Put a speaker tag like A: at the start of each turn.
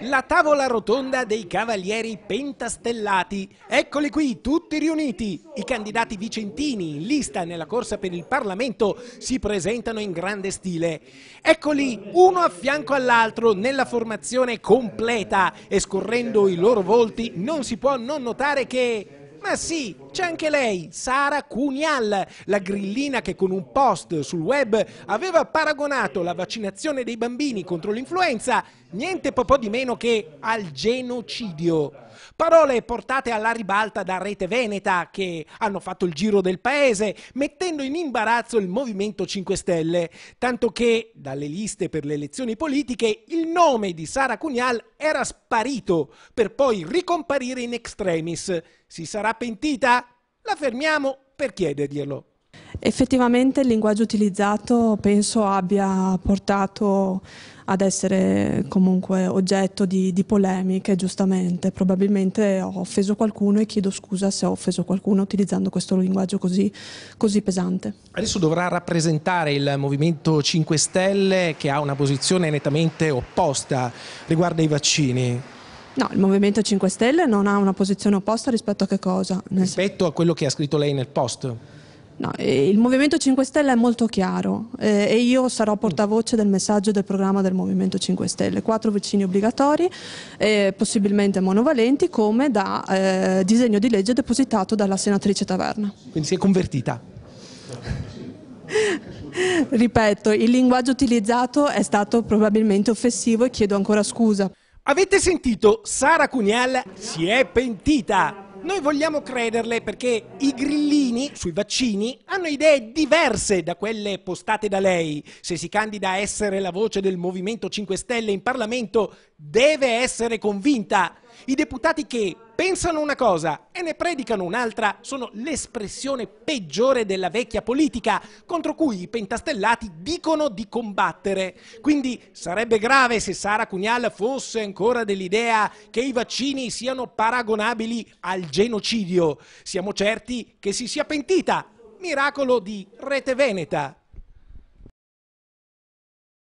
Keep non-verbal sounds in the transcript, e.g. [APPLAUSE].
A: La tavola rotonda dei cavalieri pentastellati. Eccoli qui, tutti riuniti. I candidati vicentini in lista nella corsa per il Parlamento si presentano in grande stile. Eccoli uno a fianco all'altro nella formazione completa e scorrendo i loro volti non si può non notare che ma sì, c'è anche lei, Sara Cunial, la grillina che con un post sul web aveva paragonato la vaccinazione dei bambini contro l'influenza niente po' di meno che al genocidio. Parole portate alla ribalta da Rete Veneta che hanno fatto il giro del paese mettendo in imbarazzo il Movimento 5 Stelle, tanto che dalle liste per le elezioni politiche il nome di Sara Cunial era sparito per poi ricomparire in extremis. Si sarà pentita? La fermiamo per chiederglielo.
B: Effettivamente il linguaggio utilizzato penso abbia portato ad essere comunque oggetto di, di, polemiche, giustamente. Probabilmente ho offeso qualcuno e chiedo scusa se ho offeso qualcuno utilizzando questo linguaggio così, così pesante.
A: Adesso dovrà rappresentare il Movimento 5 Stelle che ha una posizione nettamente opposta riguardo ai vaccini.
B: No, il Movimento 5 Stelle non ha una posizione opposta rispetto a che cosa?
A: Rispetto a quello che ha scritto lei nel post?
B: No, il Movimento 5 Stelle è molto chiaro eh, e io sarò portavoce del messaggio del programma del Movimento 5 Stelle. Quattro vaccini obbligatori, eh, possibilmente monovalenti, come da eh, disegno di legge depositato dalla senatrice Taverna.
A: Quindi si è convertita?
B: [LAUGHS] Ripeto, il linguaggio utilizzato è stato probabilmente offensivo e chiedo ancora scusa.
A: Avete sentito? Sara Cunial si è pentita! Noi vogliamo crederle perché i grillini sui vaccini hanno idee diverse da quelle postate da lei. Se si candida a essere la voce del Movimento 5 Stelle in Parlamento, deve essere convinta. I deputati che pensano una cosa e ne predicano un'altra sono l'espressione peggiore della vecchia politica contro cui i pentastellati dicono di combattere. Quindi sarebbe grave se Sara Cugnal fosse ancora dell'idea che i vaccini siano paragonabili al genocidio. Siamo certi che si sia pentita. Miracolo di Rete Veneta.